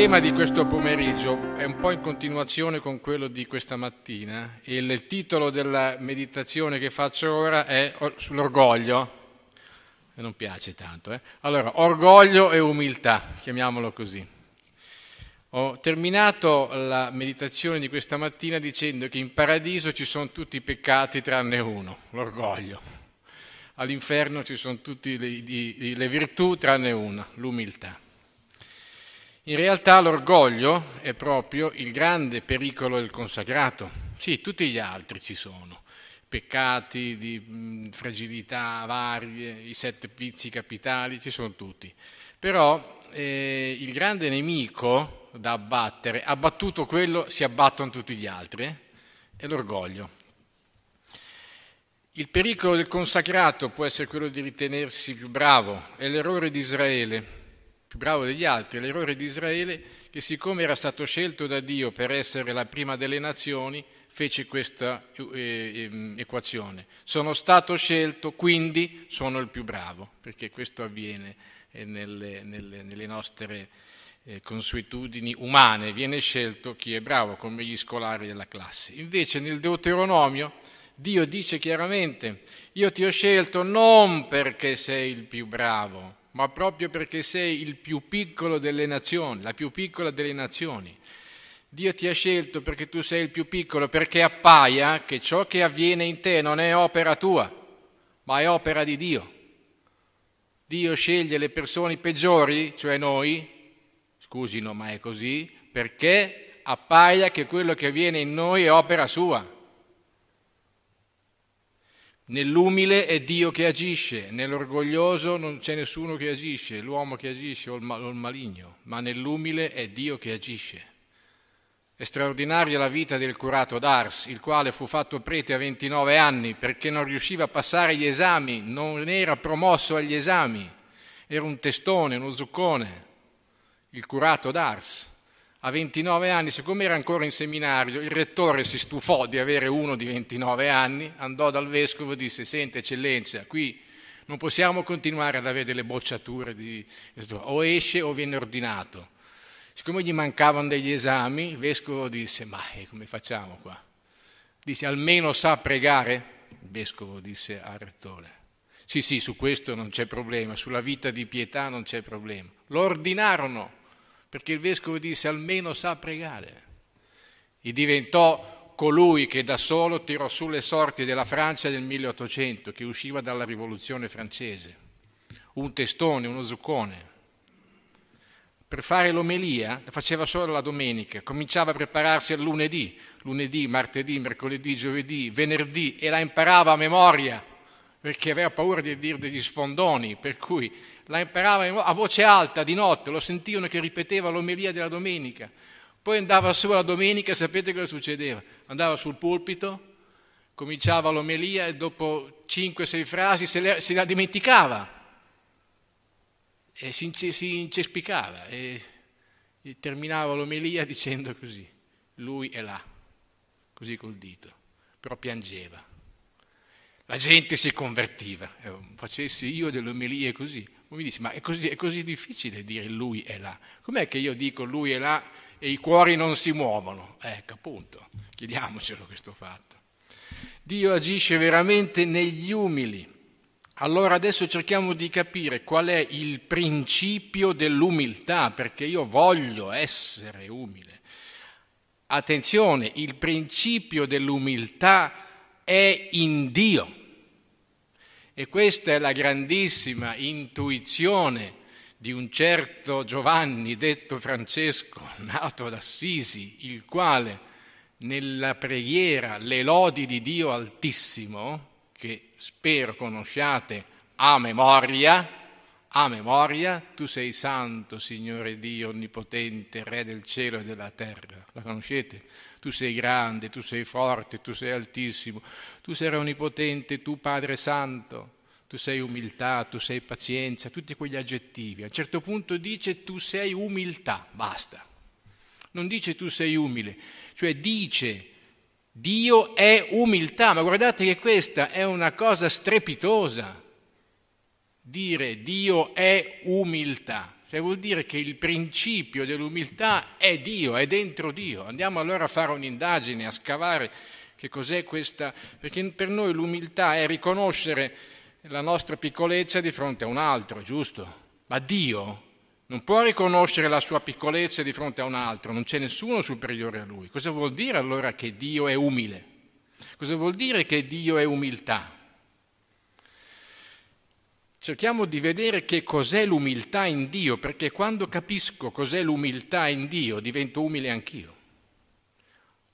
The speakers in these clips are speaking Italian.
tema di questo pomeriggio è un po' in continuazione con quello di questa mattina. e Il titolo della meditazione che faccio ora è sull'orgoglio. E non piace tanto. Eh? Allora, orgoglio e umiltà, chiamiamolo così. Ho terminato la meditazione di questa mattina dicendo che in paradiso ci sono tutti i peccati tranne uno, l'orgoglio. All'inferno ci sono tutte le virtù tranne una, l'umiltà. In realtà l'orgoglio è proprio il grande pericolo del consacrato. Sì, tutti gli altri ci sono, peccati di mm, fragilità varie, i sette vizi capitali, ci sono tutti. Però eh, il grande nemico da abbattere, abbattuto quello, si abbattono tutti gli altri, eh? è l'orgoglio. Il pericolo del consacrato può essere quello di ritenersi più bravo, è l'errore di Israele, più bravo degli altri, l'errore di Israele che siccome era stato scelto da Dio per essere la prima delle nazioni, fece questa eh, ehm, equazione. Sono stato scelto, quindi sono il più bravo, perché questo avviene eh, nelle, nelle, nelle nostre eh, consuetudini umane, viene scelto chi è bravo, come gli scolari della classe. Invece nel Deuteronomio Dio dice chiaramente, io ti ho scelto non perché sei il più bravo, ma proprio perché sei il più piccolo delle nazioni, la più piccola delle nazioni. Dio ti ha scelto perché tu sei il più piccolo, perché appaia che ciò che avviene in te non è opera tua, ma è opera di Dio. Dio sceglie le persone peggiori, cioè noi, scusino ma è così, perché appaia che quello che avviene in noi è opera sua. Nell'umile è Dio che agisce, nell'orgoglioso non c'è nessuno che agisce, l'uomo che agisce o il, maligno, ma nell'umile è Dio che agisce. È straordinaria la vita del curato d'Ars, il quale fu fatto prete a 29 anni perché non riusciva a passare gli esami, non era promosso agli esami, era un testone, uno zuccone, il curato d'Ars a 29 anni, siccome era ancora in seminario, il rettore si stufò di avere uno di 29 anni, andò dal vescovo e disse, senti eccellenza, qui non possiamo continuare ad avere delle bocciature, di... o esce o viene ordinato. Siccome gli mancavano degli esami, il vescovo disse, ma eh, come facciamo qua? Disse, almeno sa pregare? Il vescovo disse al rettore, sì sì, su questo non c'è problema, sulla vita di pietà non c'è problema. Lo ordinarono perché il vescovo disse almeno sa pregare. E diventò colui che da solo tirò su le sorti della Francia del 1800, che usciva dalla rivoluzione francese. Un testone, uno zuccone. Per fare l'omelia la faceva solo la domenica, cominciava a prepararsi il lunedì, lunedì, martedì, mercoledì, giovedì, venerdì e la imparava a memoria perché aveva paura di dire degli sfondoni, per cui la imparava a voce alta di notte, lo sentivano che ripeteva l'omelia della domenica. Poi andava su la domenica, e sapete cosa succedeva? Andava sul pulpito, cominciava l'omelia e dopo 5-6 frasi se la, se la, dimenticava e si, si incespicava e, e terminava l'omelia dicendo così, lui è là, così col dito, però piangeva la gente si convertiva. Eh, facessi io delle omelie così, mi dice, ma è così, è così, difficile dire lui è là. Com'è che io dico lui è là e i cuori non si muovono? Ecco, appunto, chiediamocelo questo fatto. Dio agisce veramente negli umili. Allora adesso cerchiamo di capire qual è il principio dell'umiltà, perché io voglio essere umile. Attenzione, il principio dell'umiltà è in Dio. E questa è la grandissima intuizione di un certo Giovanni, detto Francesco, nato ad Assisi, il quale nella preghiera Le lodi di Dio Altissimo, che spero conosciate a memoria, a memoria, tu sei santo, Signore Dio, onnipotente, Re del cielo e della terra. La conoscete? Tu sei grande, tu sei forte, tu sei altissimo, tu sei onnipotente, tu Padre Santo, tu sei umiltà, tu sei pazienza, tutti quegli aggettivi. A un certo punto dice tu sei umiltà, basta. Non dice tu sei umile, cioè dice Dio è umiltà, ma guardate che questa è una cosa strepitosa dire Dio è umiltà, cioè vuol dire che il principio dell'umiltà è Dio, è dentro Dio. Andiamo allora a fare un'indagine, a scavare che cos'è questa, perché per noi l'umiltà è riconoscere la nostra piccolezza di fronte a un altro, giusto? Ma Dio non può riconoscere la sua piccolezza di fronte a un altro, non c'è nessuno superiore a lui. Cosa vuol dire allora che Dio è umile? Cosa vuol dire che Dio è umiltà? Cerchiamo di vedere che cos'è l'umiltà in Dio, perché quando capisco cos'è l'umiltà in Dio divento umile anch'io.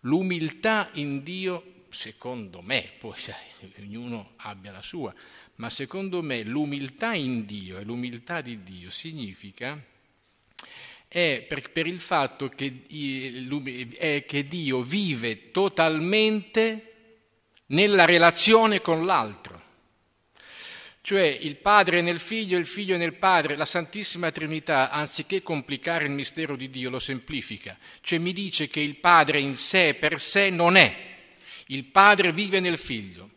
L'umiltà in Dio, secondo me, poi sai, ognuno abbia la sua, ma secondo me l'umiltà in Dio e l'umiltà di Dio significa è per, per il fatto che, che Dio vive totalmente nella relazione con l'altro cioè il Padre nel Figlio e il Figlio nel Padre, la Santissima Trinità, anziché complicare il mistero di Dio, lo semplifica, cioè mi dice che il Padre in sé per sé non è, il Padre vive nel Figlio,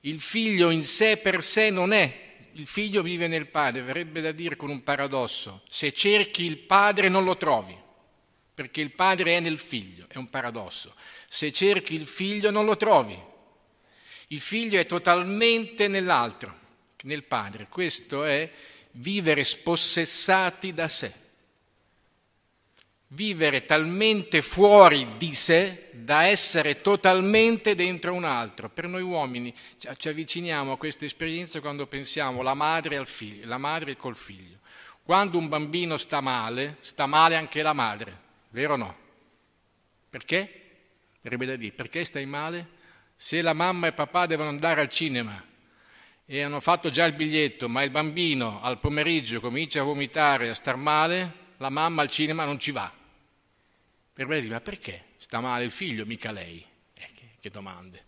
il Figlio in sé per sé non è, il Figlio vive nel Padre, verrebbe da dire con un paradosso, se cerchi il Padre non lo trovi, perché il Padre è nel Figlio, è un paradosso, se cerchi il Figlio non lo trovi, il Figlio è totalmente nell'altro nel Padre. Questo è vivere spossessati da sé, vivere talmente fuori di sé da essere totalmente dentro un altro. Per noi uomini ci avviciniamo a questa esperienza quando pensiamo la madre al figlio, la madre col figlio. Quando un bambino sta male, sta male anche la madre, vero o no? Perché? Verrebbe da dire, perché stai male? Se la mamma e papà devono andare al cinema, e hanno fatto già il biglietto, ma il bambino al pomeriggio comincia a vomitare, a star male, la mamma al cinema non ci va. Per me dice, ma perché? Sta male il figlio, mica lei. Eh, che, che domande.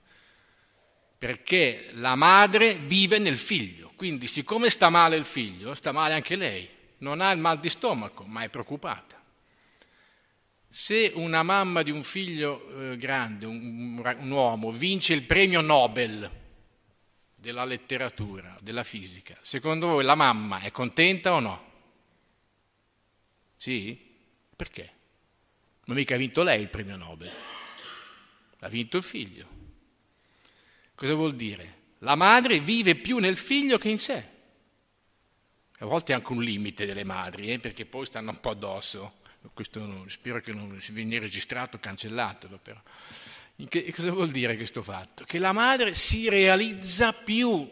Perché la madre vive nel figlio, quindi siccome sta male il figlio, sta male anche lei. Non ha il mal di stomaco, ma è preoccupata. Se una mamma di un figlio eh, grande, un, un uomo, vince il premio Nobel, della letteratura, della fisica, secondo voi la mamma è contenta o no? Sì? Perché? Ma mica ha vinto lei il premio Nobel, l'ha vinto il figlio. Cosa vuol dire? La madre vive più nel figlio che in sé. A volte è anche un limite delle madri, eh, perché poi stanno un po' addosso. Questo spero che non si venga registrato, cancellatelo però. Che, cosa vuol dire questo fatto? Che la madre si realizza più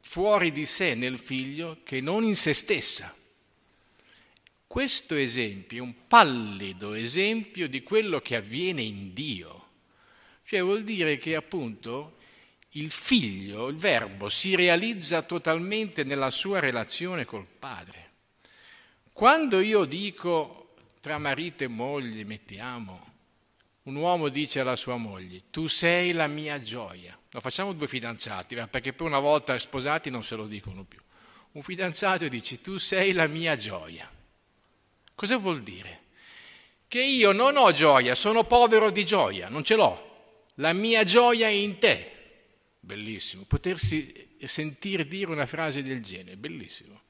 fuori di sé nel figlio che non in se stessa. Questo esempio è un pallido esempio di quello che avviene in Dio. Cioè vuol dire che appunto il figlio, il verbo, si realizza totalmente nella sua relazione col padre. Quando io dico tra marito e moglie mettiamo, un uomo dice alla sua moglie, tu sei la mia gioia. Lo facciamo due fidanzati, perché poi una volta sposati non se lo dicono più. Un fidanzato dice, tu sei la mia gioia. Cosa vuol dire? Che io non ho gioia, sono povero di gioia, non ce l'ho. La mia gioia è in te. Bellissimo, potersi sentire dire una frase del genere, bellissimo.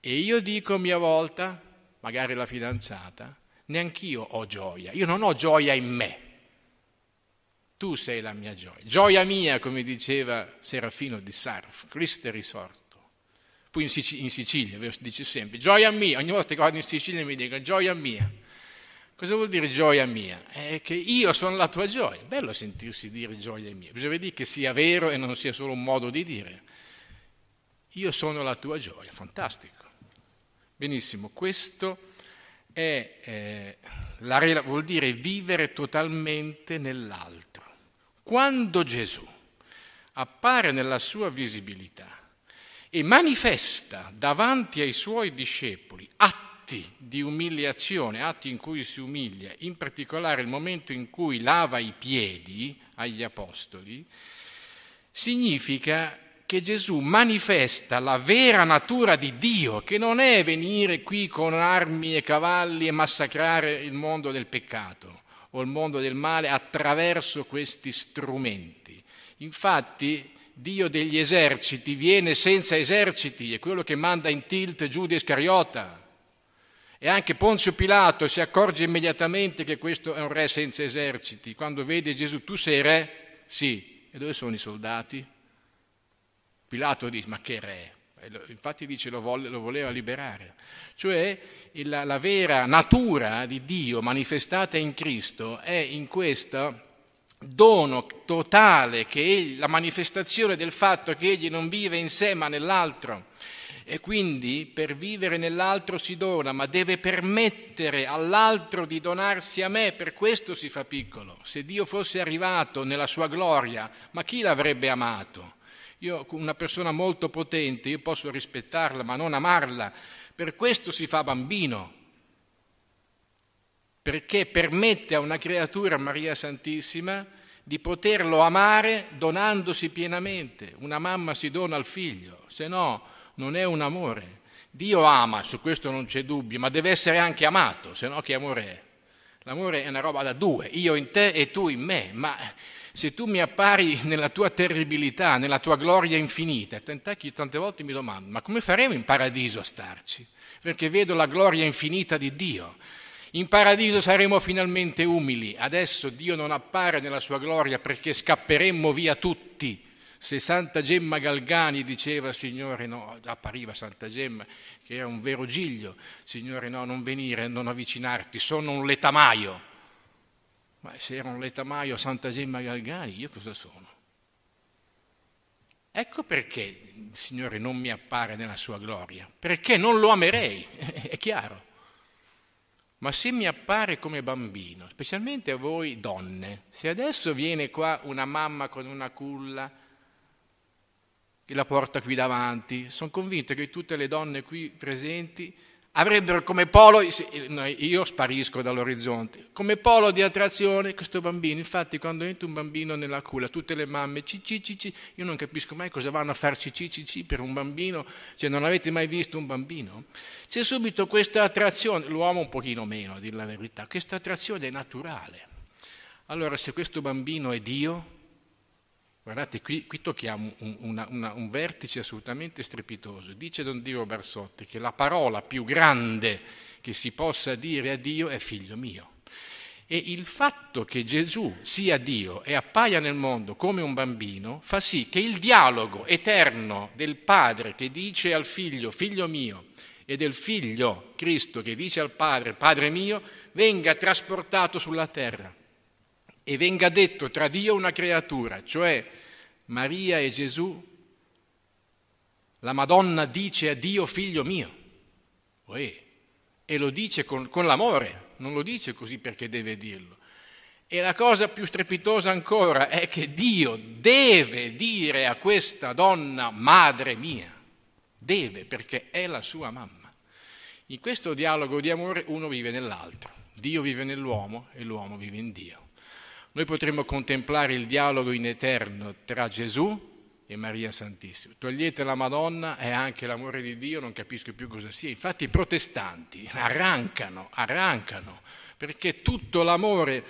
E io dico a mia volta, magari la fidanzata, neanch'io ho gioia, io non ho gioia in me. Tu sei la mia gioia. Gioia mia, come diceva Serafino di Sarf, Cristo è risorto. Poi in, Sic- in Sicilia dice sempre, gioia mia, ogni volta che vado in Sicilia mi dico gioia mia. Cosa vuol dire gioia mia? È che io sono la tua gioia. Bello sentirsi dire gioia mia. Bisogna dire che sia vero e non sia solo un modo di dire. Io sono la tua gioia, fantastico. Benissimo, questo è, eh, la, vuol dire vivere totalmente nell'altro. Quando Gesù appare nella sua visibilità e manifesta davanti ai suoi discepoli atti di umiliazione, atti in cui si umilia, in particolare il momento in cui lava i piedi agli apostoli, significa che Gesù manifesta la vera natura di Dio, che non è venire qui con armi e cavalli e massacrare il mondo del peccato o il mondo del male attraverso questi strumenti. Infatti Dio degli eserciti viene senza eserciti, è quello che manda in tilt Giuda Scariota. E anche Ponzio Pilato si accorge immediatamente che questo è un re senza eserciti. Quando vede Gesù, tu sei re? Sì. E dove sono i soldati? Pilato dice ma che re? Infatti dice lo, volle, lo voleva liberare. Cioè la, la vera natura di Dio manifestata in Cristo è in questo dono totale che è la manifestazione del fatto che egli non vive in sé ma nell'altro. E quindi per vivere nell'altro si dona, ma deve permettere all'altro di donarsi a me, per questo si fa piccolo. Se Dio fosse arrivato nella sua gloria, ma chi l'avrebbe amato? Io, una persona molto potente, io posso rispettarla ma non amarla. Per questo si fa bambino, perché permette a una creatura, Maria Santissima, di poterlo amare donandosi pienamente. Una mamma si dona al figlio, se no non è un amore. Dio ama, su questo non c'è dubbio, ma deve essere anche amato, se no che amore è? L'amore è una roba da due, io in te e tu in me, ma se tu mi appari nella tua terribilità, nella tua gloria infinita, tant'è che io tante volte mi domando, ma come faremo in paradiso a starci? Perché vedo la gloria infinita di Dio. In paradiso saremo finalmente umili, adesso Dio non appare nella sua gloria perché scapperemmo via tutti. Se Santa Gemma Galgani diceva, Signore no, appariva Santa Gemma, che era un vero giglio, Signore no, non venire, non avvicinarti, sono un letamaio ma se erano Letamaio, Sant'Asimma Galgani, io cosa sono? Ecco perché il Signore non mi appare nella sua gloria, perché non lo amerei, è chiaro. Ma se mi appare come bambino, specialmente a voi donne, se adesso viene qua una mamma con una culla e la porta qui davanti, sono convinto che tutte le donne qui presenti avrebbero come polo, io sparisco dall'orizzonte, come polo di attrazione questo bambino. Infatti quando entra un bambino nella culla, tutte le mamme cicicicci, io non capisco mai cosa vanno a fare cicicicci per un bambino, cioè non avete mai visto un bambino? C'è subito questa attrazione, l'uomo un pochino meno, a dire la verità, questa attrazione è naturale. Allora se questo bambino è Dio, Guardate, qui, qui tocchiamo un, una, una, un, vertice assolutamente strepitoso. Dice Don Dio Barsotti che la parola più grande che si possa dire a Dio è figlio mio. E il fatto che Gesù sia Dio e appaia nel mondo come un bambino fa sì che il dialogo eterno del padre che dice al figlio, figlio mio, e del figlio Cristo che dice al padre, padre mio, venga trasportato sulla terra e venga detto tra Dio una creatura, cioè Maria e Gesù, la Madonna dice a Dio figlio mio, Uè. e lo dice con, con l'amore, non lo dice così perché deve dirlo. E la cosa più strepitosa ancora è che Dio deve dire a questa donna, madre mia, deve perché è la sua mamma. In questo dialogo di amore uno vive nell'altro, Dio vive nell'uomo e l'uomo vive in Dio. Noi potremmo contemplare il dialogo in eterno tra Gesù e Maria Santissima. Togliete la Madonna e anche l'amore di Dio, non capisco più cosa sia. Infatti i protestanti arrancano, arrancano, perché tutto l'amore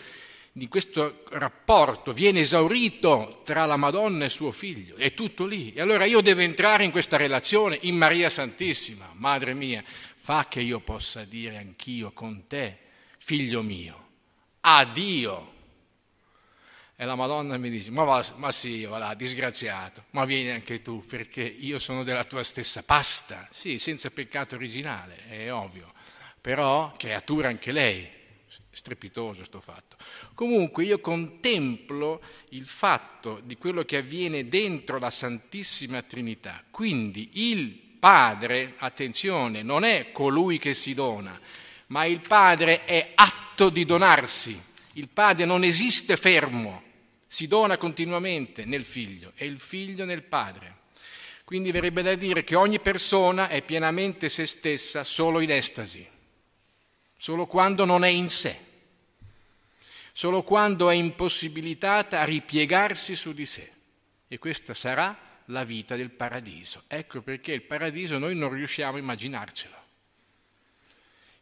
di questo rapporto viene esaurito tra la Madonna e suo figlio, è tutto lì. E allora io devo entrare in questa relazione in Maria Santissima, Madre mia, fa che io possa dire anch'io con te, figlio mio, addio e la Madonna mi dice, ma, va, ma sì, va disgraziato, ma vieni anche tu, perché io sono della tua stessa pasta, sì, senza peccato originale, è ovvio, però creatura anche lei, strepitoso sto fatto. Comunque io contemplo il fatto di quello che avviene dentro la Santissima Trinità. Quindi il Padre, attenzione, non è colui che si dona, ma il Padre è atto di donarsi. Il Padre non esiste fermo, si dona continuamente nel figlio e il figlio nel padre. Quindi verrebbe da dire che ogni persona è pienamente se stessa solo in estasi, solo quando non è in sé, solo quando è impossibilitata a ripiegarsi su di sé. E questa sarà la vita del paradiso. Ecco perché il paradiso noi non riusciamo a immaginarcelo.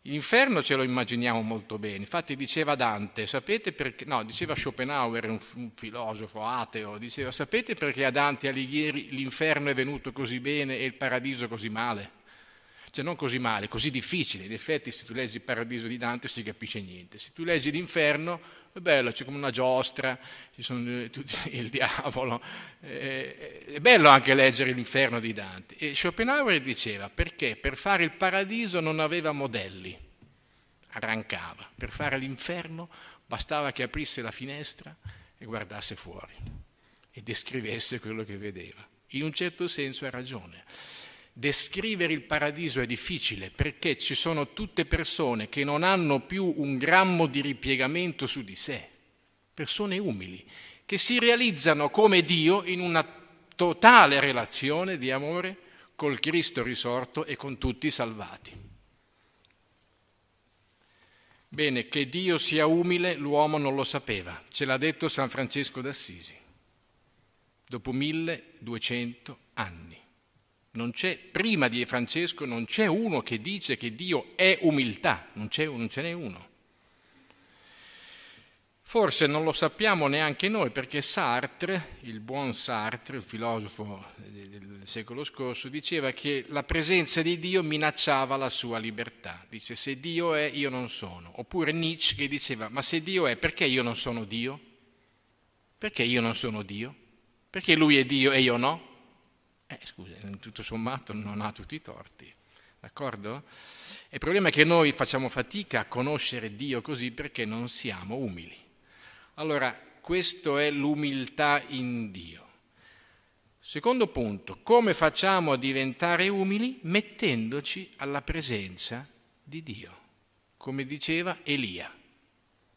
L'inferno ce lo immaginiamo molto bene, infatti diceva Dante, sapete perché, no, diceva Schopenhauer, un, un filosofo ateo, diceva sapete perché a Dante Alighieri l'inferno è venuto così bene e il paradiso così male? Cioè non così male, così difficile, in effetti se tu leggi il paradiso di Dante si capisce niente, se tu leggi l'inferno è bello, c'è come una giostra, ci sono tutti, il diavolo, eh, eh, è bello anche leggere l'inferno di Dante. E Schopenhauer diceva perché per fare il paradiso non aveva modelli, arrancava, per fare l'inferno bastava che aprisse la finestra e guardasse fuori e descrivesse quello che vedeva. In un certo senso ha ragione. Descrivere il paradiso è difficile perché ci sono tutte persone che non hanno più un grammo di ripiegamento su di sé, persone umili, che si realizzano come Dio in una totale relazione di amore col Cristo risorto e con tutti i salvati. Bene, che Dio sia umile l'uomo non lo sapeva, ce l'ha detto San Francesco d'Assisi, dopo 1200 anni. Non c'è, prima di Francesco non c'è uno che dice che Dio è umiltà, non, non ce n'è uno. Forse non lo sappiamo neanche noi perché Sartre, il buon Sartre, il filosofo del secolo scorso, diceva che la presenza di Dio minacciava la sua libertà. Dice se Dio è io non sono. Oppure Nietzsche che diceva ma se Dio è perché io non sono Dio? Perché io non sono Dio? Perché lui è Dio e io no? Eh, scusa, tutto sommato non ha tutti i torti, d'accordo? il problema è che noi facciamo fatica a conoscere Dio così perché non siamo umili. Allora, questa è l'umiltà in Dio. Secondo punto, come facciamo a diventare umili? Mettendoci alla presenza di Dio, come diceva Elia.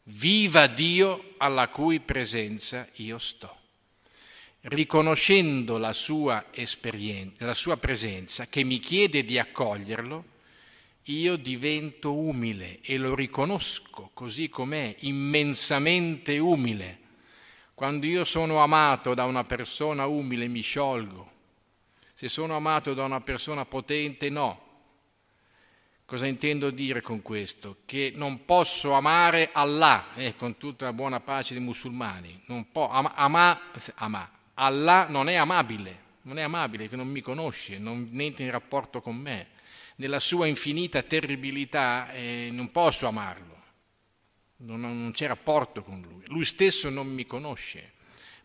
Viva Dio alla cui presenza io sto riconoscendo la sua esperienza, la sua presenza, che mi chiede di accoglierlo, io divento umile e lo riconosco così com'è, immensamente umile. Quando io sono amato da una persona umile mi sciolgo, se sono amato da una persona potente no. Cosa intendo dire con questo? Che non posso amare Allah, eh, con tutta la buona pace dei musulmani, non può ama, ama, ama Allah non è amabile, non è amabile che non mi conosce, non entra in rapporto con me. Nella sua infinita terribilità eh, non posso amarlo, non, non c'è rapporto con lui. Lui stesso non mi conosce,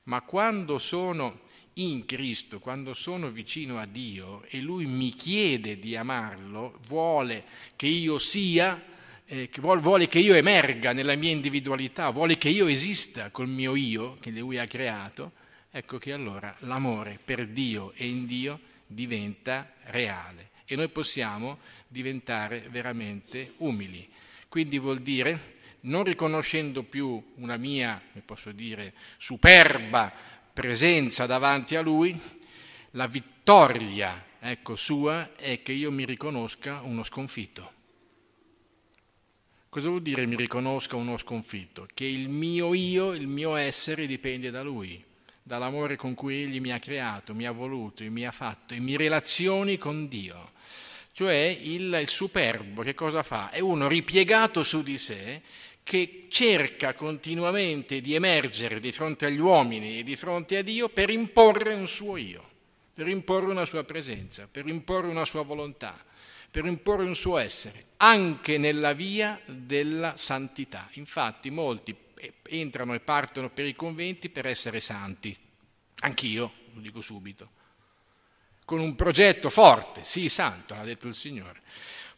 ma quando sono in Cristo, quando sono vicino a Dio e Lui mi chiede di amarlo, vuole che io sia, eh, vuole che io emerga nella mia individualità, vuole che io esista col mio io che Lui ha creato, ecco che allora l'amore per Dio e in Dio diventa reale e noi possiamo diventare veramente umili. Quindi vuol dire, non riconoscendo più una mia, posso dire, superba presenza davanti a Lui, la vittoria ecco, sua è che io mi riconosca uno sconfitto. Cosa vuol dire mi riconosca uno sconfitto? Che il mio io, il mio essere dipende da Lui dall'amore con cui Egli mi ha creato, mi ha voluto e mi ha fatto, e mi relazioni con Dio. Cioè il, il superbo che cosa fa? È uno ripiegato su di sé che cerca continuamente di emergere di fronte agli uomini e di fronte a Dio per imporre un suo io, per imporre una sua presenza, per imporre una sua volontà, per imporre un suo essere, anche nella via della santità. Infatti molti entrano e partono per i conventi per essere santi. Anch'io, lo dico subito. Con un progetto forte, sì, santo, l'ha detto il Signore.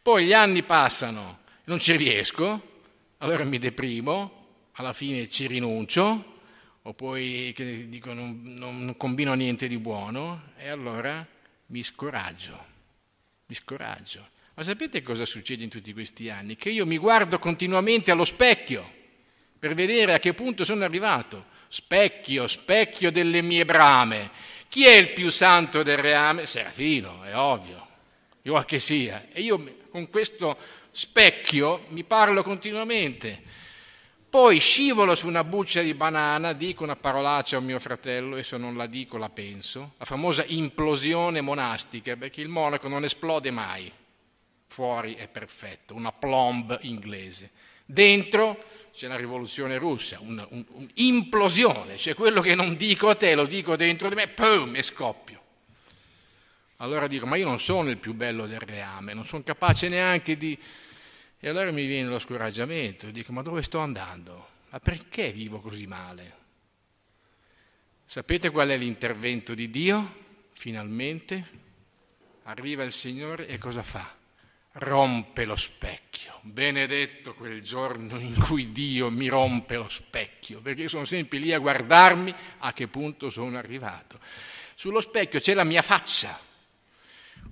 Poi gli anni passano, non ci riesco, allora mi deprimo, alla fine ci rinuncio, o poi dico non, non, non combino niente di buono, e allora mi scoraggio, mi scoraggio. Ma sapete cosa succede in tutti questi anni? Che io mi guardo continuamente allo specchio per vedere a che punto sono arrivato. Specchio, specchio delle mie brame. Chi è il più santo del reame? Serafino, è ovvio, io che sia. E io con questo specchio mi parlo continuamente. Poi scivolo su una buccia di banana, dico una parolaccia a mio fratello, e se non la dico la penso, la famosa implosione monastica, perché il monaco non esplode mai, fuori è perfetto, una plomb inglese. Dentro c'è la rivoluzione russa, un'implosione, un, un cioè quello che non dico a te lo dico dentro di me, pum, e scoppio. Allora dico, ma io non sono il più bello del reame, non sono capace neanche di... E allora mi viene lo scoraggiamento, dico, ma dove sto andando? Ma perché vivo così male? Sapete qual è l'intervento di Dio? Finalmente arriva il Signore e cosa fa? rompe lo specchio. Benedetto quel giorno in cui Dio mi rompe lo specchio, perché sono sempre lì a guardarmi a che punto sono arrivato. Sullo specchio c'è la mia faccia.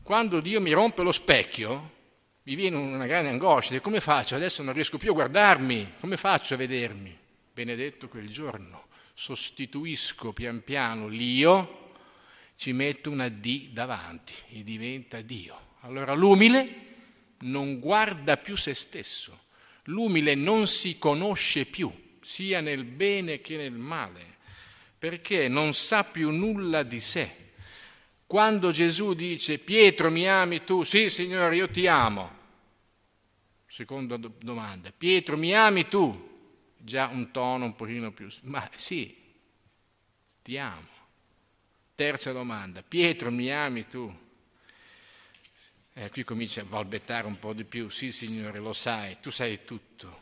Quando Dio mi rompe lo specchio, mi viene una grande angoscia, come faccio? Adesso non riesco più a guardarmi, come faccio a vedermi? Benedetto quel giorno, sostituisco pian piano l'io, ci metto una D davanti e diventa Dio. Allora l'umile non guarda più se stesso, l'umile non si conosce più, sia nel bene che nel male, perché non sa più nulla di sé. Quando Gesù dice Pietro mi ami tu, sì Signore io ti amo, seconda domanda, Pietro mi ami tu, già un tono un pochino più, ma sì, ti amo. Terza domanda, Pietro mi ami tu? Eh, qui comincia a balbettare un po' di più, sì Signore, lo sai, tu sai tutto,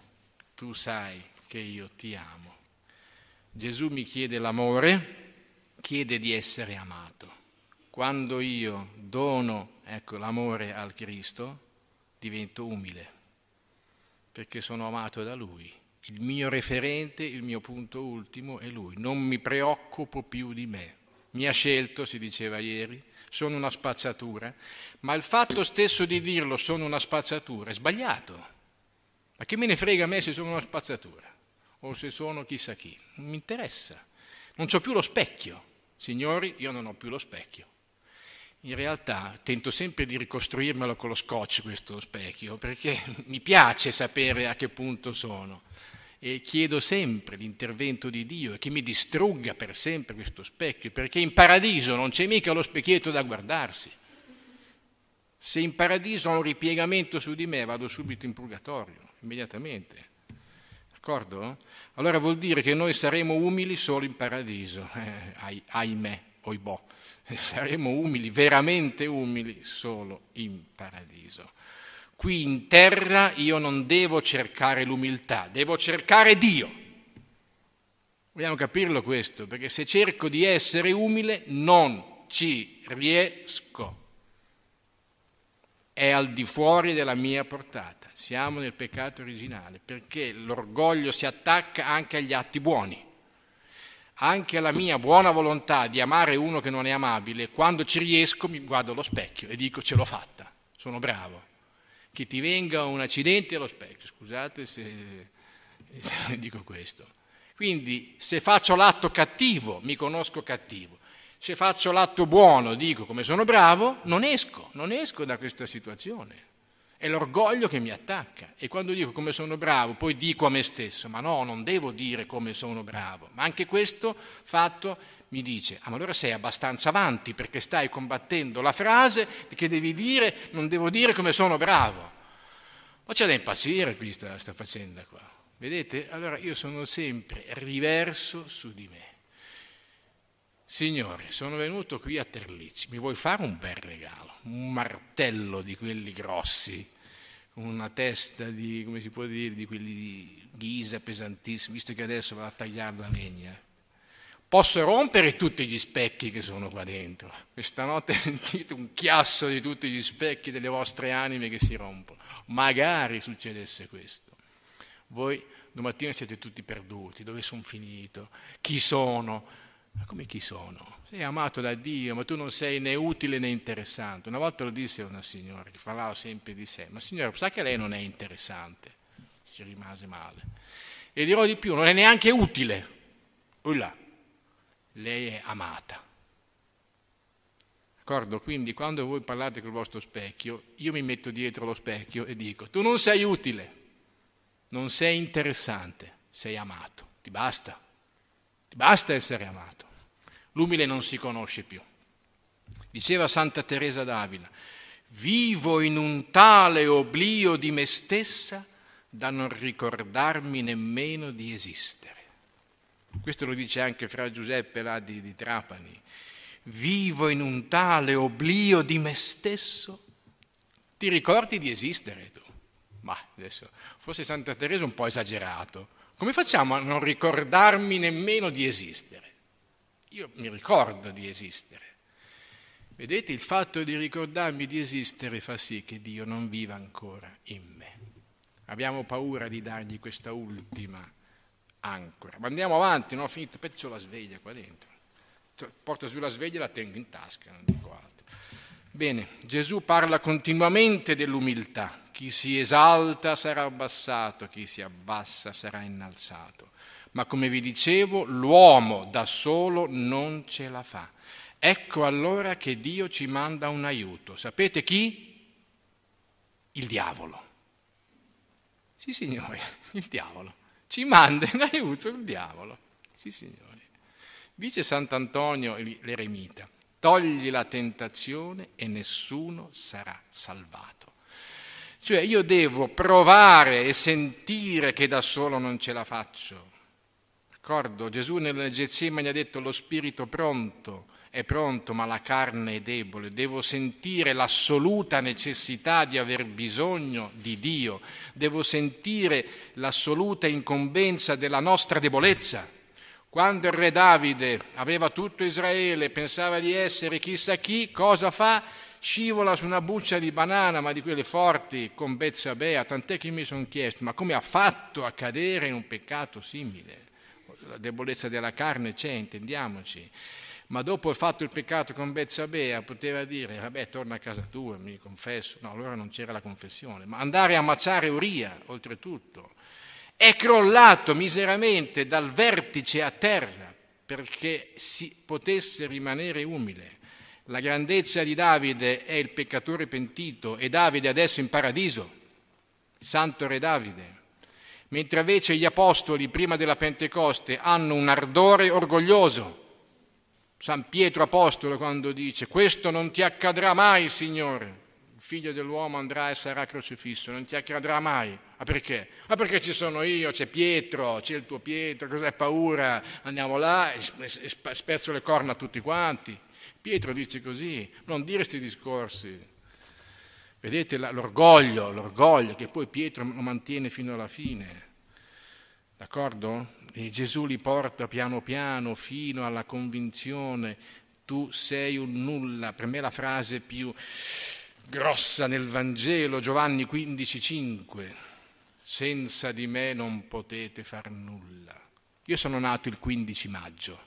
tu sai che io ti amo. Gesù mi chiede l'amore, chiede di essere amato. Quando io dono ecco, l'amore al Cristo, divento umile, perché sono amato da Lui. Il mio referente, il mio punto ultimo è Lui. Non mi preoccupo più di me. Mi ha scelto, si diceva ieri, sono una spazzatura, ma il fatto stesso di dirlo sono una spazzatura è sbagliato. Ma che me ne frega a me se sono una spazzatura o se sono chissà chi? Non mi interessa. Non ho più lo specchio. Signori, io non ho più lo specchio. In realtà tento sempre di ricostruirmelo con lo scotch questo specchio, perché mi piace sapere a che punto sono e chiedo sempre l'intervento di Dio e che mi distrugga per sempre questo specchio, perché in paradiso non c'è mica lo specchietto da guardarsi. Se in paradiso ho un ripiegamento su di me, vado subito in purgatorio, immediatamente. D'accordo? Allora vuol dire che noi saremo umili solo in paradiso, eh, ahimè, oibò. Saremo umili, veramente umili, solo in paradiso. Qui in terra io non devo cercare l'umiltà, devo cercare Dio. Vogliamo capirlo questo, perché se cerco di essere umile non ci riesco. È al di fuori della mia portata. Siamo nel peccato originale, perché l'orgoglio si attacca anche agli atti buoni. Anche alla mia buona volontà di amare uno che non è amabile, quando ci riesco mi guardo allo specchio e dico ce l'ho fatta, sono bravo che ti venga un accidente allo specchio, scusate se, se dico questo. Quindi se faccio l'atto cattivo, mi conosco cattivo, se faccio l'atto buono, dico come sono bravo, non esco, non esco da questa situazione. È l'orgoglio che mi attacca. E quando dico come sono bravo, poi dico a me stesso, ma no, non devo dire come sono bravo. Ma anche questo fatto mi dice, ah ma allora sei abbastanza avanti perché stai combattendo la frase che devi dire, non devo dire come sono bravo. Ma c'è da impazzire qui sta, faccenda qua. Vedete? Allora io sono sempre riverso su di me. Signore, sono venuto qui a Terlizzi, mi vuoi fare un bel regalo? Un martello di quelli grossi, una testa di, come si può dire, di quelli di ghisa pesantissimi, visto che adesso vado a tagliare la legna. Eh? Posso rompere tutti gli specchi che sono qua dentro. Questa notte sentite un chiasso di tutti gli specchi delle vostre anime che si rompono. Magari succedesse questo. Voi domattina siete tutti perduti, dove sono finito, chi sono. Ma come chi sono? Sei amato da Dio, ma tu non sei né utile né interessante. Una volta lo disse una signora che parlava sempre di sé, ma signora, sa che lei non è interessante? Ci rimase male. E dirò di più, non è neanche utile. Ulla lei è amata. D'accordo? Quindi quando voi parlate col vostro specchio, io mi metto dietro lo specchio e dico, tu non sei utile, non sei interessante, sei amato, ti basta, ti basta essere amato. L'umile non si conosce più. Diceva Santa Teresa d'Avila, vivo in un tale oblio di me stessa da non ricordarmi nemmeno di esistere. Questo lo dice anche fra Giuseppe là di, di Trapani. Vivo in un tale oblio di me stesso. Ti ricordi di esistere tu? Ma adesso, forse Santa Teresa è un po' esagerato. Come facciamo a non ricordarmi nemmeno di esistere? Io mi ricordo di esistere. Vedete, il fatto di ricordarmi di esistere fa sì che Dio non viva ancora in me. Abbiamo paura di dargli questa ultima ancora. Ma andiamo avanti, non ho finito, perché c'ho la sveglia qua dentro. Cioè, porto giù la sveglia e la tengo in tasca, non dico altro. Bene, Gesù parla continuamente dell'umiltà. Chi si esalta sarà abbassato, chi si abbassa sarà innalzato. Ma come vi dicevo, l'uomo da solo non ce la fa. Ecco allora che Dio ci manda un aiuto. Sapete chi? Il diavolo. Sì, signore, il diavolo ci manda in aiuto il diavolo. Sì, signore. Dice Sant'Antonio l'Eremita, togli la tentazione e nessuno sarà salvato. Cioè io devo provare e sentire che da solo non ce la faccio. Ricordo, Gesù nel Getsemani ha detto lo spirito pronto, è pronto ma la carne è debole, devo sentire l'assoluta necessità di aver bisogno di Dio, devo sentire l'assoluta incombenza della nostra debolezza. Quando il re Davide aveva tutto Israele, pensava di essere chissà chi, cosa fa? Scivola su una buccia di banana, ma di quelle forti, con Bezzabea, tant'è che mi sono chiesto, ma come ha fatto a cadere in un peccato simile? La debolezza della carne c'è, intendiamoci ma dopo aver fatto il peccato con Bezzabea poteva dire, vabbè torna a casa tua, mi confesso, no allora non c'era la confessione, ma andare a ammazzare Uria oltretutto, è crollato miseramente dal vertice a terra perché si potesse rimanere umile. La grandezza di Davide è il peccatore pentito e Davide adesso in paradiso, il santo re Davide mentre invece gli apostoli prima della Pentecoste hanno un ardore orgoglioso San Pietro Apostolo quando dice questo non ti accadrà mai, Signore. Il figlio dell'uomo andrà e sarà crocifisso, non ti accadrà mai. Ma perché? Ma perché ci sono io, c'è Pietro, c'è il tuo Pietro, cos'è paura? Andiamo là e spezzo le corna a tutti quanti. Pietro dice così, non dire questi discorsi. Vedete l'orgoglio, l'orgoglio che poi Pietro lo mantiene fino alla fine. D'accordo? E Gesù li porta piano piano fino alla convinzione, tu sei un nulla. Per me la frase più grossa nel Vangelo, Giovanni 15,5, senza di me non potete far nulla. Io sono nato il 15 maggio,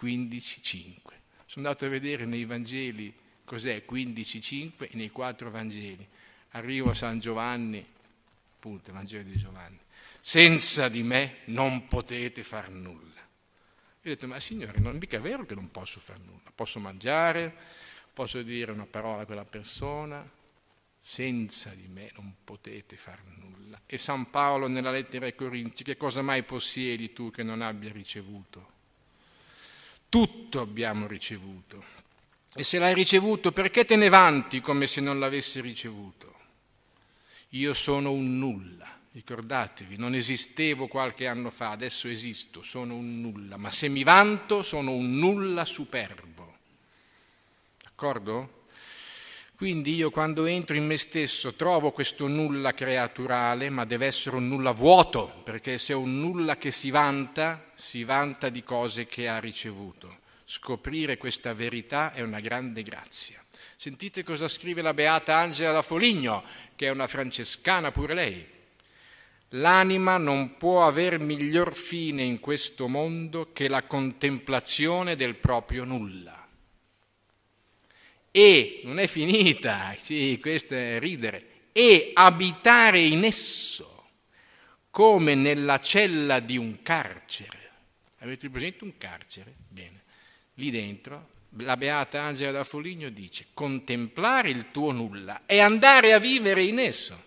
15,5. Sono andato a vedere nei Vangeli cos'è 15,5 e nei quattro Vangeli. Arrivo a San Giovanni, appunto, Vangelo di Giovanni senza di me non potete far nulla. Io ho detto, ma signore, non è mica vero che non posso far nulla, posso mangiare, posso dire una parola a quella persona, senza di me non potete far nulla. E San Paolo nella lettera ai Corinzi, che cosa mai possiedi tu che non abbia ricevuto? Tutto abbiamo ricevuto. E se l'hai ricevuto, perché te ne vanti come se non l'avessi ricevuto? Io sono un nulla Ricordatevi, non esistevo qualche anno fa, adesso esisto, sono un nulla, ma se mi vanto sono un nulla superbo. D'accordo? Quindi io quando entro in me stesso trovo questo nulla creaturale, ma deve essere un nulla vuoto, perché se è un nulla che si vanta, si vanta di cose che ha ricevuto. Scoprire questa verità è una grande grazia. Sentite cosa scrive la beata Angela da Foligno, che è una francescana pure lei L'anima non può aver miglior fine in questo mondo che la contemplazione del proprio nulla. E non è finita, sì, questo è ridere, e abitare in esso come nella cella di un carcere. Avete presente un carcere? Bene. Lì dentro la beata Angela da Foligno dice contemplare il tuo nulla e andare a vivere in esso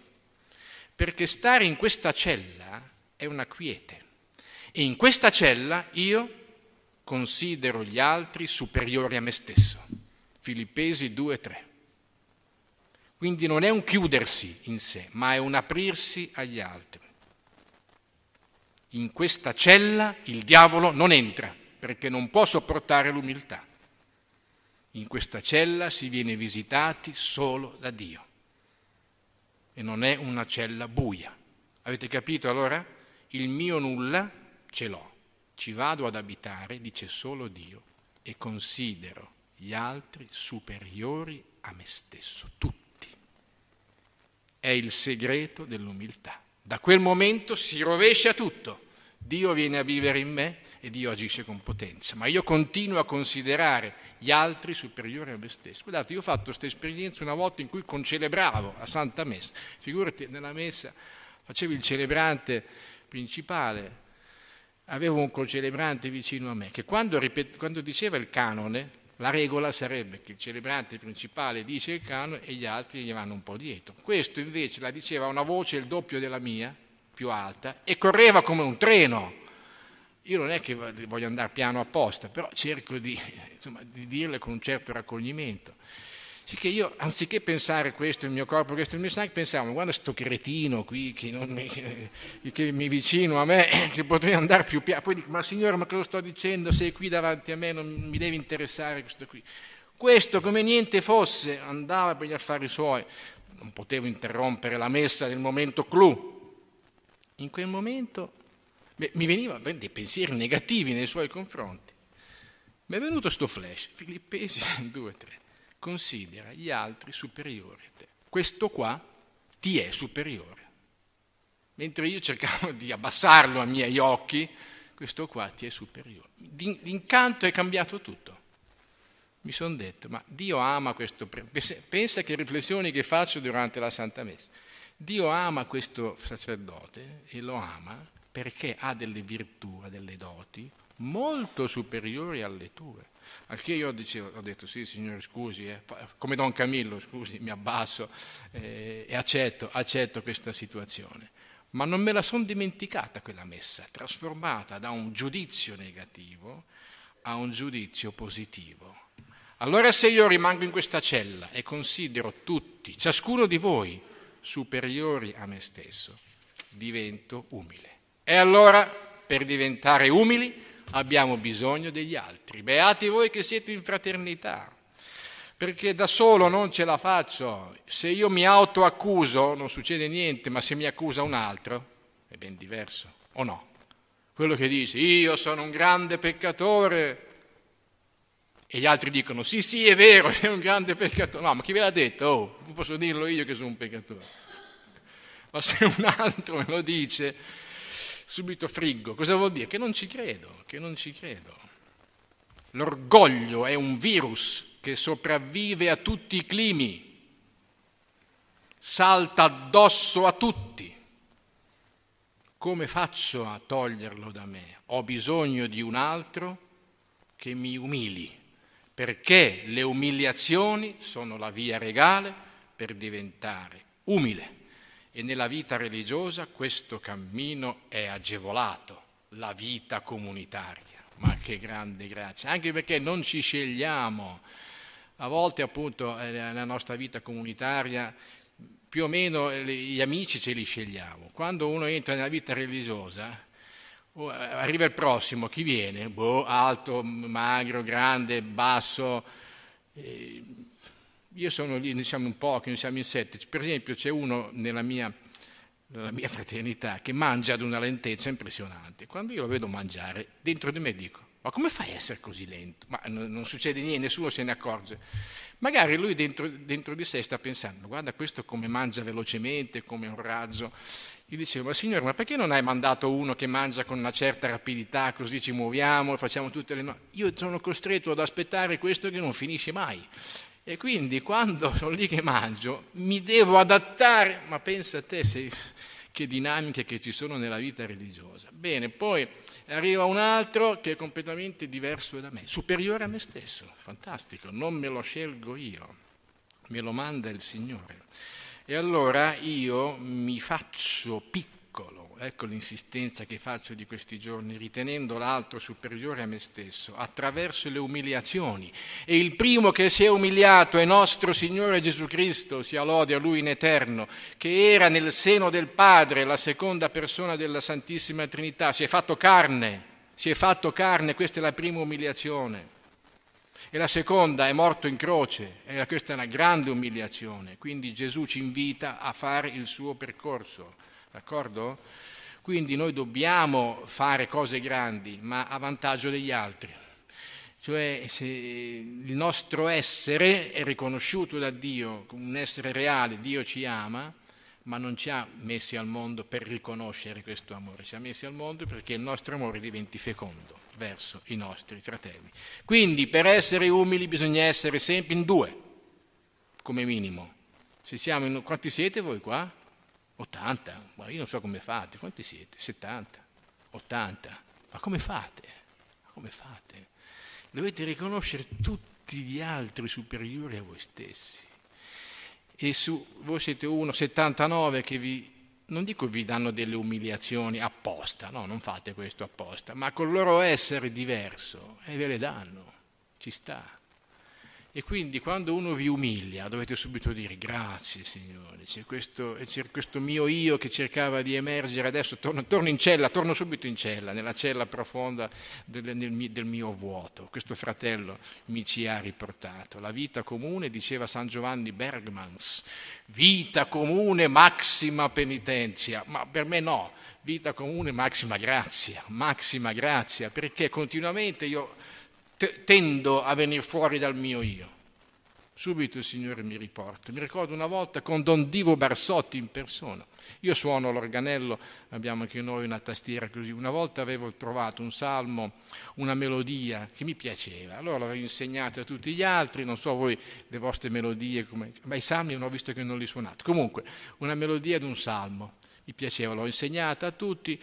perché stare in questa cella è una quiete. E in questa cella io considero gli altri superiori a me stesso. Filippesi 2.3. Quindi non è un chiudersi in sé, ma è un aprirsi agli altri. In questa cella il diavolo non entra perché non può sopportare l'umiltà. In questa cella si viene visitati solo da Dio e non è una cella buia. Avete capito allora? Il mio nulla ce l'ho, ci vado ad abitare, dice solo Dio, e considero gli altri superiori a me stesso, tutti. È il segreto dell'umiltà. Da quel momento si rovescia tutto. Dio viene a vivere in me e Dio agisce con potenza, ma io continuo a considerare gli altri superiori a me stesso. Guardate, io ho fatto questa esperienza una volta in cui concelebravo la Santa Messa, figurati nella Messa facevo il celebrante principale, avevo un concelebrante vicino a me, che quando, ripet- quando diceva il canone, la regola sarebbe che il celebrante principale dice il canone e gli altri gli vanno un po' dietro. Questo invece la diceva una voce il doppio della mia, più alta, e correva come un treno io non è che voglio andare piano apposta, però cerco di, insomma, di dirle con un certo raccoglimento. Sicché io, anziché pensare questo è il mio corpo, questo è il mio sangue, pensavo, ma guarda sto cretino qui che, mi, che, che mi vicino a me, che potrei andare più piano. Poi dico, ma signore, ma cosa sto dicendo? Sei qui davanti a me, non mi deve interessare questo qui. Questo, come niente fosse, andava per gli affari suoi. Non potevo interrompere la messa nel momento clou. In quel momento mi venivano dei pensieri negativi nei suoi confronti. Mi è venuto sto flash, Filippesi 2, 3, considera gli altri superiori a te. Questo qua ti è superiore. Mentre io cercavo di abbassarlo ai miei occhi, questo qua ti è superiore. L'incanto è cambiato tutto. Mi sono detto, ma Dio ama questo... Pensa che riflessioni che faccio durante la Santa Messa. Dio ama questo sacerdote e lo ama perché ha delle virtù, ha delle doti molto superiori alle tue. Al che io dicevo, ho detto sì signore scusi, eh, come Don Camillo scusi, mi abbasso eh, e accetto, accetto questa situazione. Ma non me la sono dimenticata quella messa, trasformata da un giudizio negativo a un giudizio positivo. Allora se io rimango in questa cella e considero tutti, ciascuno di voi, superiori a me stesso, divento umile. E allora, per diventare umili, abbiamo bisogno degli altri. Beati voi che siete in fraternità, perché da solo non ce la faccio. Se io mi autoaccuso non succede niente, ma se mi accusa un altro è ben diverso, o no? Quello che dice io sono un grande peccatore e gli altri dicono sì sì è vero, sei un grande peccatore. No, ma chi ve l'ha detto? Oh, posso dirlo io che sono un peccatore. Ma se un altro me lo dice, subito friggo. Cosa vuol dire? Che non ci credo, che non ci credo. L'orgoglio è un virus che sopravvive a tutti i climi, salta addosso a tutti. Come faccio a toglierlo da me? Ho bisogno di un altro che mi umili, perché le umiliazioni sono la via regale per diventare umile e nella vita religiosa questo cammino è agevolato, la vita comunitaria. Ma che grande grazia, anche perché non ci scegliamo. A volte appunto nella eh, nostra vita comunitaria più o meno eh, gli amici ce li scegliamo. Quando uno entra nella vita religiosa, eh, arriva il prossimo, chi viene? Boh, alto, magro, grande, basso, io sono lì, noi siamo po', che noi siamo in sette. Per esempio c'è uno nella mia, nella mia fraternità che mangia ad una lentezza impressionante. Quando io lo vedo mangiare, dentro di me dico, ma come fai a essere così lento? Ma non, non succede niente, nessuno se ne accorge. Magari lui dentro, dentro, di sé sta pensando, guarda questo come mangia velocemente, come un razzo. Io dicevo, ma signore, ma perché non hai mandato uno che mangia con una certa rapidità, così ci muoviamo, e facciamo tutte le... No-? Io sono costretto ad aspettare questo che non finisce mai. E quindi quando sono lì che mangio mi devo adattare, ma pensa a te se, che dinamiche che ci sono nella vita religiosa. Bene, poi arriva un altro che è completamente diverso da me, superiore a me stesso, fantastico, non me lo scelgo io, me lo manda il Signore. E allora io mi faccio piccolo ecco l'insistenza che faccio di questi giorni, ritenendo l'altro superiore a me stesso, attraverso le umiliazioni. E il primo che si è umiliato è nostro Signore Gesù Cristo, sia lode a Lui in eterno, che era nel seno del Padre, la seconda persona della Santissima Trinità, si è fatto carne, si è fatto carne, questa è la prima umiliazione. E la seconda è morto in croce, e questa è una grande umiliazione. Quindi Gesù ci invita a fare il suo percorso D'accordo? Quindi noi dobbiamo fare cose grandi, ma a vantaggio degli altri. Cioè il nostro essere è riconosciuto da Dio come un essere reale, Dio ci ama, ma non ci ha messi al mondo per riconoscere questo amore, ci ha messi al mondo perché il nostro amore diventi fecondo verso i nostri fratelli. Quindi per essere umili bisogna essere sempre in due, come minimo. Se siamo in... Quanti siete voi qua? 80, ma io non so come fate, quanti siete? 70, 80, ma come fate? Ma come fate? Dovete riconoscere tutti gli altri superiori a voi stessi. E su, voi siete uno, 79 che vi, non dico vi danno delle umiliazioni apposta, no, non fate questo apposta, ma col loro essere diverso, e eh, ve le danno, ci sta. E quindi quando uno vi umilia dovete subito dire grazie Signore, c'è questo, c'è questo mio io che cercava di emergere, adesso torno, torno, in cella, torno subito in cella, nella cella profonda del, nel, del mio vuoto. Questo fratello mi ci ha riportato. La vita comune, diceva San Giovanni Bergmans, vita comune massima penitenzia, ma per me no, vita comune massima grazia, massima grazia, perché continuamente io tendo a venire fuori dal mio io. Subito il Signore mi riporta. Mi ricordo una volta con Don Divo Barsotti in persona. Io suono l'organello, abbiamo anche noi una tastiera così. Una volta avevo trovato un salmo, una melodia che mi piaceva. Allora l'avevo insegnata a tutti gli altri, non so voi le vostre melodie, come... ma i salmi non ho visto che non li suonate. Comunque, una melodia di un salmo. Mi piaceva, l'ho insegnata a tutti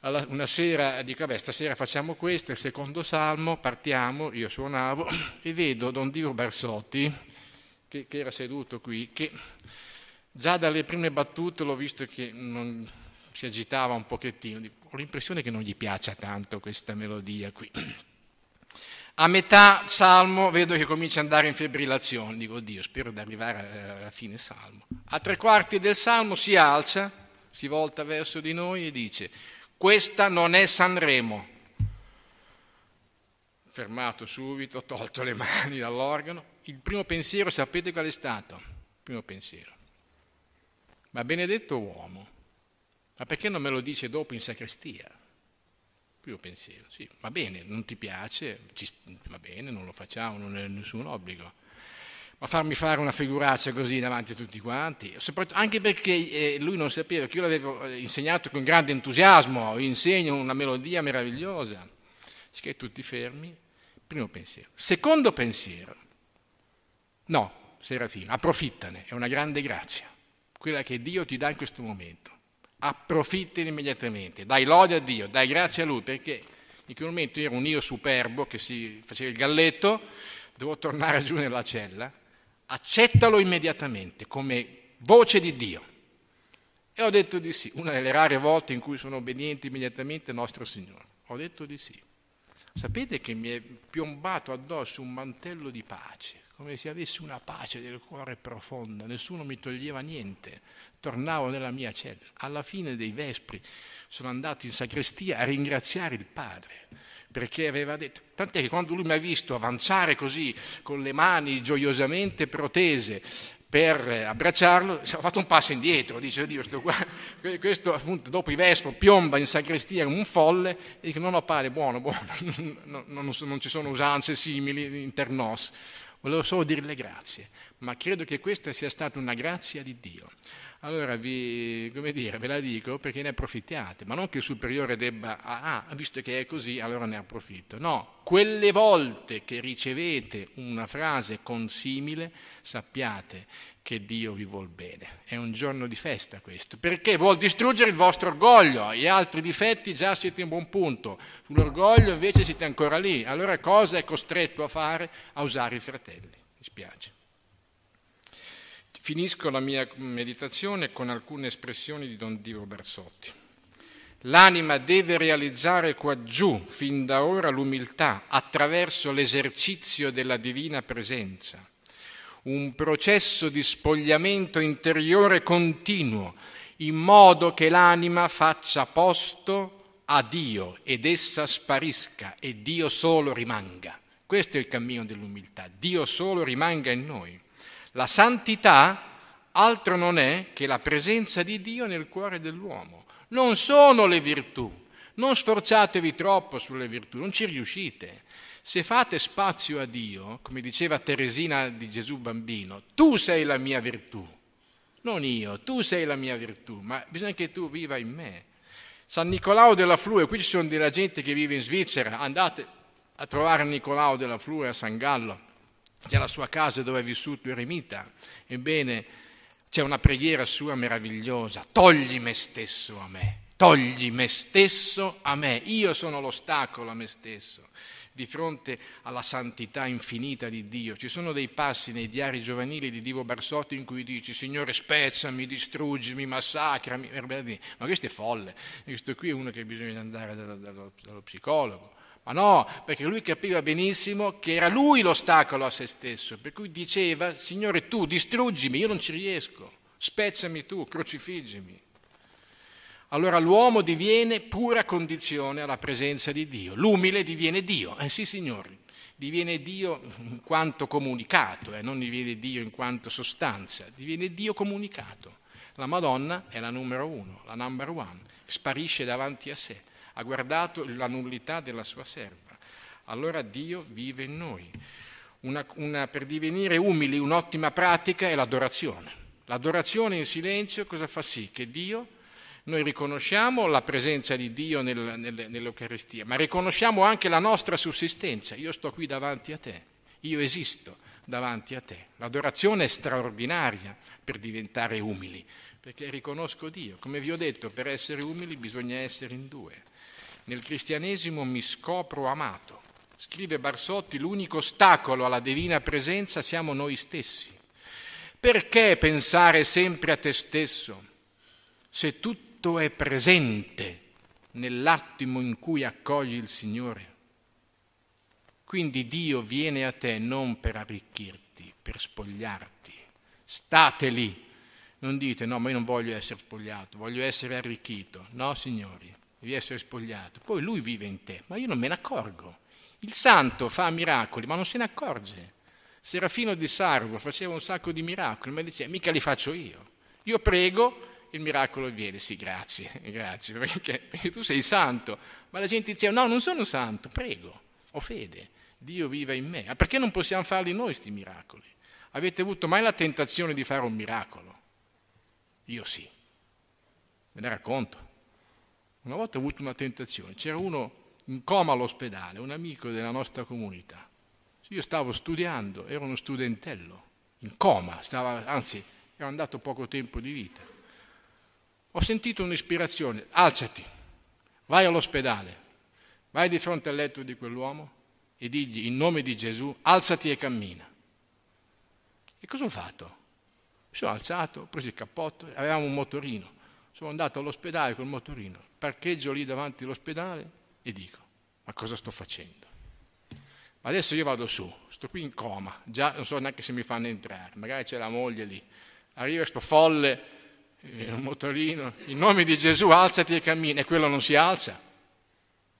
una sera dico, vabbè, stasera facciamo questo, il secondo salmo, partiamo, io suonavo e vedo Don Dio Barsotti, che, che era seduto qui, che già dalle prime battute l'ho visto che non, si agitava un pochettino, ho l'impressione che non gli piaccia tanto questa melodia qui. A metà salmo vedo che comincia ad andare in fibrillazione, dico Dio, spero di arrivare eh, alla fine salmo. A tre quarti del salmo si alza, si volta verso di noi e dice questa non è Sanremo. Fermato subito, tolto le mani dall'organo. Il primo pensiero, sapete qual è stato? Il primo pensiero. Ma benedetto uomo, ma perché non me lo dice dopo in sacrestia? Primo pensiero, sì, va bene, non ti piace, ci, va bene, non lo facciamo, non è nessun obbligo ma farmi fare una figuraccia così davanti a tutti quanti, anche perché eh, lui non sapeva che io l'avevo eh, insegnato con grande entusiasmo, insegno una melodia meravigliosa. Che tutti fermi, primo pensiero. Secondo pensiero, no, Serafino, approfittane, è una grande grazia, quella che Dio ti dà in questo momento. approfittane immediatamente, dai lode a Dio, dai grazie a Lui, perché in quel momento io ero un io superbo che si faceva il galletto, dovevo tornare giù nella cella accettalo immediatamente come voce di Dio. E ho detto di sì, una delle rare volte in cui sono obbediente immediatamente nostro Signore. Ho detto di sì. Sapete che mi è piombato addosso un mantello di pace, come se avessi una pace del cuore profonda, nessuno mi toglieva niente, tornavo nella mia cella. Alla fine dei Vespri sono andato in sacrestia a ringraziare il Padre perché aveva detto, tant'è che quando lui mi ha visto avanzare così, con le mani gioiosamente protese, per abbracciarlo, ha fatto un passo indietro, dice Dio, sto qua. questo appunto dopo i vescovi piomba in sacrestia come un folle e dice no, no padre, buono, buono, non, non, non ci sono usanze simili internos. Volevo solo dirle grazie, ma credo che questa sia stata una grazia di Dio allora vi, dire, ve la dico perché ne approfittiate, ma non che il superiore debba, ah, ah, ah, visto che è così, allora ne approfitto. No, quelle volte che ricevete una frase consimile, sappiate che Dio vi vuol bene. È un giorno di festa questo, perché vuol distruggere il vostro orgoglio, gli altri difetti già siete in buon punto, sull'orgoglio invece siete ancora lì. Allora cosa è costretto a fare? A usare i fratelli. Mi spiace. Finisco la mia meditazione con alcune espressioni di Don Dio Bersotti. L'anima deve realizzare quaggiù, fin da ora, l'umiltà attraverso l'esercizio della divina presenza, un processo di spogliamento interiore continuo, in modo che l'anima faccia posto a Dio ed essa sparisca e Dio solo rimanga. Questo è il cammino dell'umiltà, Dio solo rimanga in noi. La santità altro non è che la presenza di Dio nel cuore dell'uomo. Non sono le virtù. Non sforciatevi troppo sulle virtù, non ci riuscite. Se fate spazio a Dio, come diceva Teresina di Gesù bambino, tu sei la mia virtù, non io, tu sei la mia virtù, ma bisogna che tu viva in me. San Nicolao della Flue, qui ci sono della gente che vive in Svizzera, andate a trovare Nicolao della Flue a San Gallo, c'è la sua casa dove ha vissuto eremita. Ebbene, c'è una preghiera sua meravigliosa, togli me stesso a me, togli me stesso a me, io sono l'ostacolo a me stesso. Di fronte alla santità infinita di Dio, ci sono dei passi nei diari giovanili di Divo Barsotti in cui dice Signore spezzami, distruggimi, massacrami, ma questo è folle, questo qui è uno che bisogna andare dallo, dallo psicologo. Ma no, perché lui capiva benissimo che era lui l'ostacolo a se stesso, per cui diceva, Signore tu distruggimi, io non ci riesco, spezzami tu, crocifiggimi. Allora l'uomo diviene pura condizione alla presenza di Dio, l'umile diviene Dio, eh sì signori, diviene Dio in quanto comunicato, eh, non diviene Dio in quanto sostanza, diviene Dio comunicato. La Madonna è la numero uno, la number one, sparisce davanti a sé ha guardato la nullità della sua serva. Allora Dio vive in noi. Una, una, per divenire umili un'ottima pratica è l'adorazione. L'adorazione in silenzio cosa fa sì? Che Dio noi riconosciamo la presenza di Dio nel, nel, nell'Eucaristia, ma riconosciamo anche la nostra sussistenza. Io sto qui davanti a te, io esisto davanti a te. L'adorazione è straordinaria per diventare umili, perché riconosco Dio. Come vi ho detto, per essere umili bisogna essere in due. Nel cristianesimo mi scopro amato. Scrive Barsotti, l'unico ostacolo alla divina presenza siamo noi stessi. Perché pensare sempre a te stesso se tutto è presente nell'attimo in cui accogli il Signore? Quindi Dio viene a te non per arricchirti, per spogliarti. State lì. Non dite no, ma io non voglio essere spogliato, voglio essere arricchito. No, signori, devi essere spogliato, poi lui vive in te, ma io non me ne accorgo. Il santo fa miracoli, ma non se ne accorge. Serafino di Sargo faceva un sacco di miracoli, ma diceva, mica li faccio io. Io prego, il miracolo viene, sì, grazie, grazie, perché, tu sei santo. Ma la gente diceva, no, non sono santo, prego, ho fede, Dio viva in me. Ma ah, perché non possiamo farli noi questi miracoli? Avete avuto mai la tentazione di fare un miracolo? Io sì, ve ne racconto. Una volta ho avuto una tentazione, c'era uno in coma all'ospedale, un amico della nostra comunità. Io stavo studiando, ero uno studentello, in coma, stava, anzi, era andato poco tempo di vita. Ho sentito un'ispirazione, alzati, vai all'ospedale, vai di fronte al letto di quell'uomo e digli in nome di Gesù, alzati e cammina. E cosa ho fatto? Mi sono alzato, ho preso il cappotto, avevamo un motorino, sono andato all'ospedale col motorino, parcheggio lì davanti all'ospedale e dico, ma cosa sto facendo? Ma Adesso io vado su, sto qui in coma, già non so neanche se mi fanno entrare, magari c'è la moglie lì, arriva questo folle, eh, un motorino, in nome di Gesù alzati e cammina, e quello non si alza,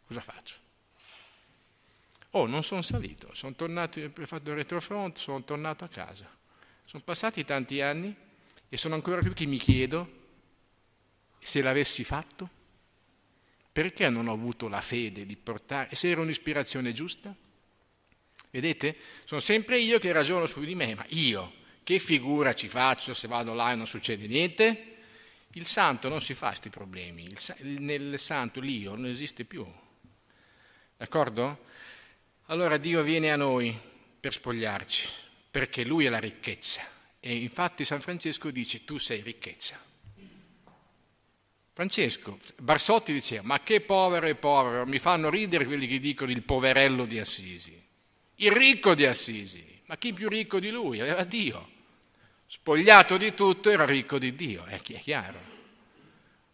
cosa faccio? Oh, non sono salito, sono tornato, ho eh, fatto il retrofront, sono tornato a casa. Sono passati tanti anni e sono ancora più che mi chiedo se l'avessi fatto. Perché non ho avuto la fede di portare, e se era un'ispirazione giusta? Vedete? Sono sempre io che ragiono su di me, ma io che figura ci faccio se vado là e non succede niente? Il santo non si fa questi problemi, il, nel santo l'io non esiste più. D'accordo? Allora Dio viene a noi per spogliarci, perché Lui è la ricchezza. E infatti San Francesco dice tu sei ricchezza. Francesco, Barsotti diceva, ma che povero e povero, mi fanno ridere quelli che dicono il poverello di Assisi, il ricco di Assisi, ma chi più ricco di lui? Aveva Dio. Spogliato di tutto era ricco di Dio, è chiaro.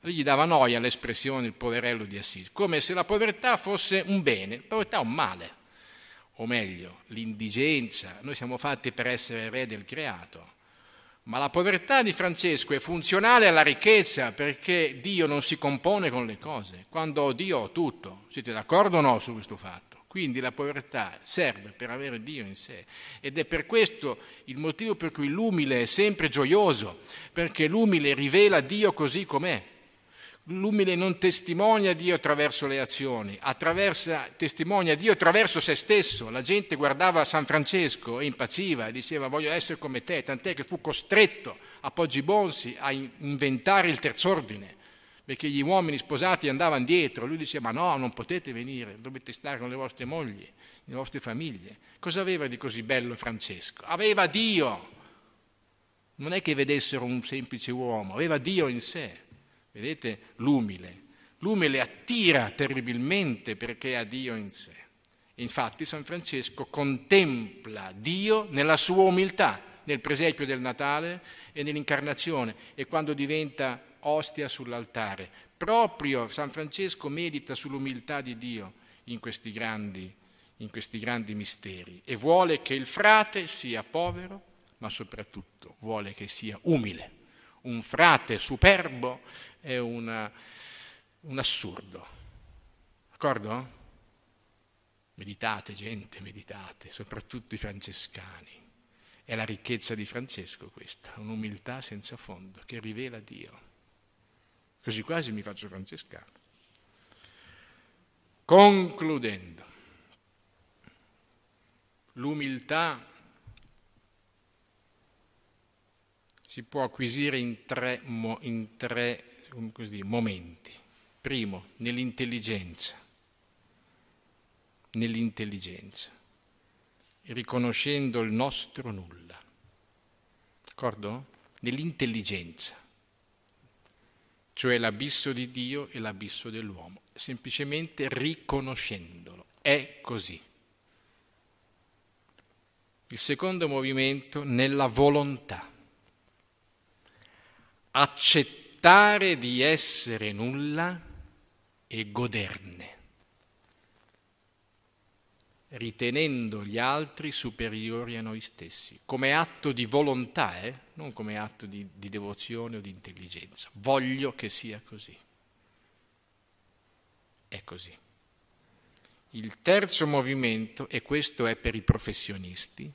Gli dava noia l'espressione il poverello di Assisi, come se la povertà fosse un bene, la povertà è un male, o meglio, l'indigenza. Noi siamo fatti per essere re del creato ma la povertà di Francesco è funzionale alla ricchezza perché Dio non si compone con le cose. Quando ho Dio ho tutto. Siete d'accordo o no su questo fatto? Quindi la povertà serve per avere Dio in sé ed è per questo il motivo per cui l'umile è sempre gioioso, perché l'umile rivela Dio così com'è. L'umile non testimonia Dio attraverso le azioni, testimonia Dio attraverso se stesso. La gente guardava San Francesco e impaciva e diceva voglio essere come te, tant'è che fu costretto a Poggi Bonsi a inventare il terzo ordine, perché gli uomini sposati andavano dietro, lui diceva no, non potete venire, dovete stare con le vostre mogli, le vostre famiglie. Cosa aveva di così bello Francesco? Aveva Dio, non è che vedessero un semplice uomo, aveva Dio in sé. Vedete l'umile. L'umile attira terribilmente perché ha Dio in sé. Infatti San Francesco contempla Dio nella sua umiltà, nel presepio del Natale e nell'incarnazione e quando diventa ostia sull'altare. Proprio San Francesco medita sull'umiltà di Dio in questi grandi, in questi grandi misteri e vuole che il frate sia povero, ma soprattutto vuole che sia umile un frate superbo è una, un assurdo. D'accordo? Meditate gente, meditate, soprattutto i francescani. È la ricchezza di Francesco questa, un'umiltà senza fondo che rivela Dio. Così quasi mi faccio francescano. Concludendo, l'umiltà si può acquisire in tre, in tre dire, momenti. Primo, nell'intelligenza, nell'intelligenza, riconoscendo il nostro nulla. D'accordo? Nell'intelligenza, cioè l'abisso di Dio e l'abisso dell'uomo, semplicemente riconoscendolo. È così. Il secondo movimento nella volontà accettare di essere nulla e goderne, ritenendo gli altri superiori a noi stessi, come atto di volontà, eh? non come atto di, di devozione o di intelligenza. Voglio che sia così. È così. Il terzo movimento, e questo è per i professionisti,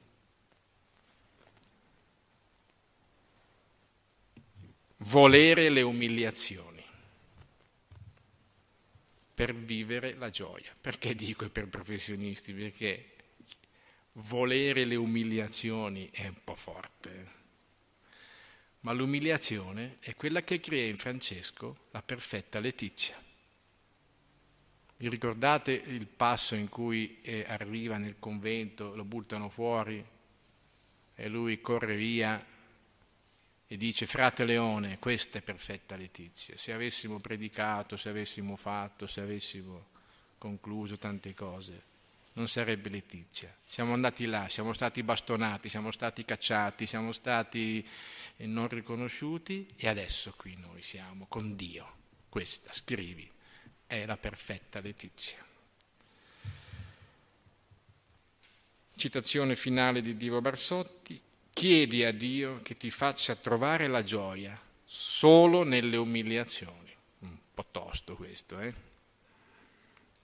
volere le umiliazioni per vivere la gioia. Perché dico per professionisti? Perché volere le umiliazioni è un po' forte. Ma l'umiliazione è quella che crea in Francesco la perfetta Letizia. Vi ricordate il passo in cui eh, arriva nel convento, lo buttano fuori e lui corre via e dice, frate Leone, questa è perfetta Letizia, se avessimo predicato, se avessimo fatto, se avessimo concluso tante cose, non sarebbe Letizia. Siamo andati là, siamo stati bastonati, siamo stati cacciati, siamo stati eh, non riconosciuti e adesso qui noi siamo con Dio. Questa, scrivi, è la perfetta Letizia. Citazione finale di Divo Barsotti, chiedi a Dio che ti faccia trovare la gioia solo nelle umiliazioni. Un po' tosto questo, eh?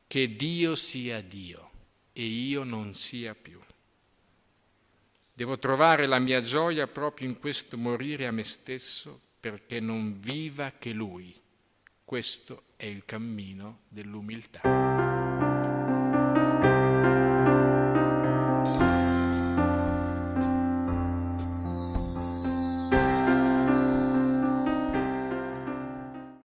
Che Dio sia Dio e io non sia più. Devo trovare la mia gioia proprio in questo morire a me stesso perché non viva che Lui. Questo è il cammino dell'umiltà.